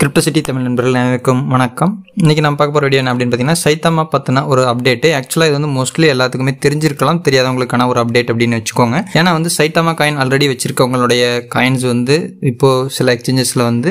crypto city Tamil நண்பர்கள் அனைவருக்கும் வணக்கம் இன்றைக்கி நம்ம பார்க்க போகிற வீடியோ என்ன அப்படின்னு பார்த்தீங்கன்னா சைத்தாமா பற்றின ஒரு அப்டேட்டு ஆக்சுவலாக இது வந்து மோஸ்ட்லி எல்லாத்துக்குமே தெரிஞ்சிருக்கலாம் தெரியாதவங்களுக்கான ஒரு அப்டேட் அப்படின்னு வச்சுக்கோங்க ஏன்னா வந்து சைத்தாமா காயின் ஆல்ரெடி வச்சிருக்கவங்களுடைய காயின்ஸ் வந்து இப்போது சில எக்ஸ்சேஞ்சஸில் வந்து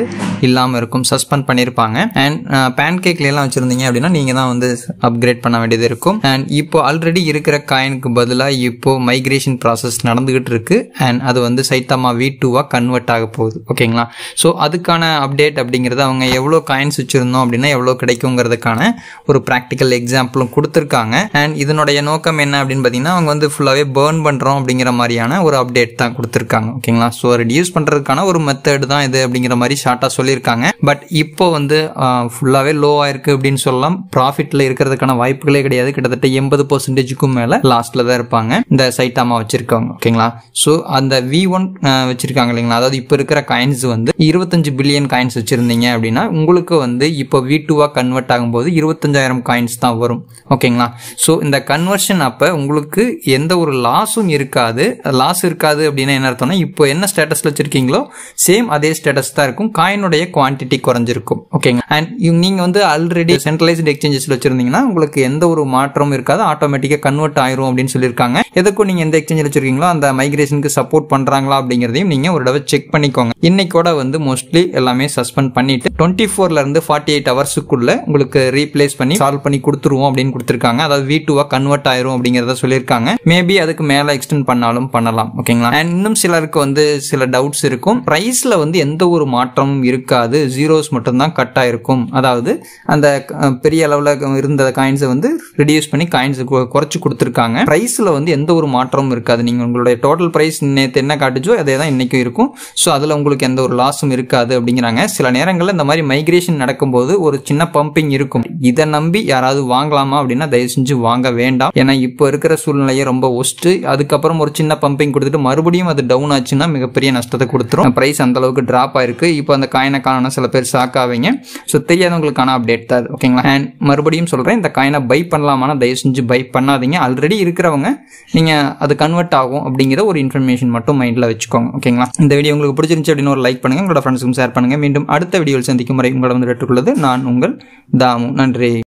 இல்லாமல் இருக்கும் சஸ்பெண்ட் பண்ணியிருப்பாங்க அண்ட் பேன் கேக்லாம் வச்சுருந்தீங்க அப்படின்னா நீங்கள் தான் வந்து அப்கிரேட் பண்ண வேண்டியது இருக்கும் அண்ட் இப்போ ஆல்ரெடி இருக்கிற காயினுக்கு பதிலாக இப்போது மைக்ரேஷன் ப்ராசஸ் நடந்துகிட்டு இருக்கு அண்ட் அது வந்து சைத்தாமா வீ டூவாக கன்வெர்ட் ஆக போகுது ஓகேங்களா ஸோ அதுக்கான அப்டேட் அப்படிங்கிறது அப்படிங்கிறது அவங்க எவ்வளோ காயின்ஸ் வச்சுருந்தோம் அப்படின்னா எவ்வளோ கிடைக்குங்கிறதுக்கான ஒரு ப்ராக்டிக்கல் எக்ஸாம்பிளும் கொடுத்துருக்காங்க அண்ட் இதனுடைய நோக்கம் என்ன அப்படின்னு பார்த்தீங்கன்னா அவங்க வந்து ஃபுல்லாகவே பேர்ன் பண்ணுறோம் அப்படிங்கிற மாதிரியான ஒரு அப்டேட் தான் கொடுத்துருக்காங்க ஓகேங்களா ஸோ ரெடியூஸ் பண்ணுறதுக்கான ஒரு மெத்தட் தான் இது அப்படிங்கிற மாதிரி ஷார்ட்டாக சொல்லியிருக்காங்க பட் இப்போ வந்து ஃபுல்லாகவே லோ ஆயிருக்கு அப்படின்னு சொல்லலாம் ப்ராஃபிட்டில் இருக்கிறதுக்கான வாய்ப்புகளே கிடையாது கிட்டத்தட்ட எண்பது பர்சன்டேஜுக்கும் மேலே லாஸ்ட்டில் தான் இருப்பாங்க இந்த சைட்டாமா வச்சுருக்காங்க ஓகேங்களா ஸோ அந்த வி ஒன் வச்சுருக்காங்க இல்லைங்களா அதாவது இப்போ இருக்கிற காயின்ஸ் வந்து இருபத்தஞ்சு பில்லியன் காயின்ஸ் வச்சுருந்தீங்க அப்படின்னா உங்களுக்கு வந்து இப்போ வி டூவாக கன்வெர்ட் ஆகும்போது இருபத்தஞ்சாயிரம் காயின்ஸ் தான் வரும் ஓகேங்களா ஸோ இந்த கன்வர்ஷன் அப்போ உங்களுக்கு எந்த ஒரு லாஸும் இருக்காது லாஸ் இருக்காது அப்படின்னா என்ன அர்த்தம்னா இப்போ என்ன ஸ்டேட்டஸில் வச்சுருக்கீங்களோ சேம் அதே ஸ்டேட்டஸ் தான் இருக்கும் காயினுடைய குவான்டிட்டி குறைஞ்சிருக்கும் ஓகேங்களா அண்ட் நீங்கள் வந்து ஆல்ரெடி சென்ட்ரலைஸ்டு எக்ஸ்சேஞ்சஸில் வச்சுருந்தீங்கன்னா உங்களுக்கு எந்த ஒரு மாற்றமும் இருக்காது ஆட்டோமேட்டிக்காக கன்வெர்ட் ஆயிரும் அப்படின்னு சொல்லியிருக்காங்க எதுக்கும் நீங்கள் எந்த எக்ஸ்சேஞ்சில் வச்சுருக்கீங்களோ அந்த மைக்ரேஷனுக்கு சப்போர்ட் பண்ணுறாங்களா அப்படிங்கிறதையும் நீங்கள் ஒரு தடவை செக் பண்ணிக்கோங்க இன்னைக்கூட வந்து மோஸ்ட்லி எல்லாமே சஸ்பெண்ட் பண்ணிட்டு டுவெண்ட்டி ஃபோர்லேருந்து ஃபார்ட்டி எயிட் ஹவர்ஸுக்குள்ளே உங்களுக்கு ரீப்ளேஸ் பண்ணி சால்வ் பண்ணி கொடுத்துருவோம் அப்படின்னு கொடுத்துருக்காங்க அதாவது வி டூவாக கன்வெர்ட் ஆயிரும் அப்படிங்கிறத சொல்லியிருக்காங்க மேபி அதுக்கு மேலே எக்ஸ்டென்ட் பண்ணாலும் பண்ணலாம் ஓகேங்களா அண்ட் இன்னும் சிலருக்கு வந்து சில டவுட்ஸ் இருக்கும் ப்ரைஸில் வந்து எந்த ஒரு மாற்றமும் இருக்காது ஜீரோஸ் மட்டும்தான் கட் ஆயிருக்கும் அதாவது அந்த பெரிய அளவில் இருந்த காயின்ஸை வந்து ரிடியூஸ் பண்ணி காயின்ஸ் குறைச்சி கொடுத்துருக்காங்க ப்ரைஸில் வந்து எந்த ஒரு மாற்றமும் இருக்காது நீங்கள் உங்களுடைய டோட்டல் ப்ரைஸ் நேற்று என்ன காட்டுச்சோ அதே தான் இன்றைக்கும் இருக்கும் ஸோ அதில் உங்களுக்கு எந்த ஒரு லாஸும் இருக்காது அப்படிங்கிறாங்க சில நேரங்களில் இந்த மாதிரி மைக்ரேஷன் நடக்கும்போது ஒரு சின்ன பம்பிங் இருக்கும் இதை நம்பி யாராவது வாங்கலாமா அப்படின்னா தயவு செஞ்சு வாங்க வேண்டாம் ஏன்னா இப்போ இருக்கிற சூழ்நிலையை ரொம்ப ஒஸ்ட்டு அதுக்கப்புறம் ஒரு சின்ன பம்பிங் கொடுத்துட்டு மறுபடியும் அது டவுன் ஆச்சுன்னா மிகப்பெரிய நஷ்டத்தை கொடுத்துரும் ப்ரைஸ் அந்த அளவுக்கு ட்ராப் ஆயிருக்கு இப்போ அந்த காயினை காணணும் சில பேர் ஷாக் ஆவீங்க ஸோ தெரியாதவங்களுக்கான அப்டேட் தான் ஓகேங்களா அண்ட் மறுபடியும் சொல்கிறேன் இந்த காயினை பை பண்ணலாமானா தயவு செஞ்சு பை பண்ணாதீங்க ஆல்ரெடி இருக்கிறவங்க நீங்கள் அது கன்வெர்ட் ஆகும் அப்படிங்கிற ஒரு இன்ஃபர்மேஷன் மட்டும் மைண்டில் வச்சுக்கோங்க ஓகேங்களா இந்த வீடியோ உங்களுக்கு பிடிச்சிருந்துச்சு அப்படின்னு ஒரு லைக் பண்ணுங்கள் உங்களோட ஃப்ரெண்ட்ஸுக்கும் ஷேர் பண்ணுங்கள் மீண்டும் அடுத்த வீடியோவில் சந்திக்கும் வரை வந்து விட்டுக்கொள்வது நான் உங்கள் தாமு நன்றி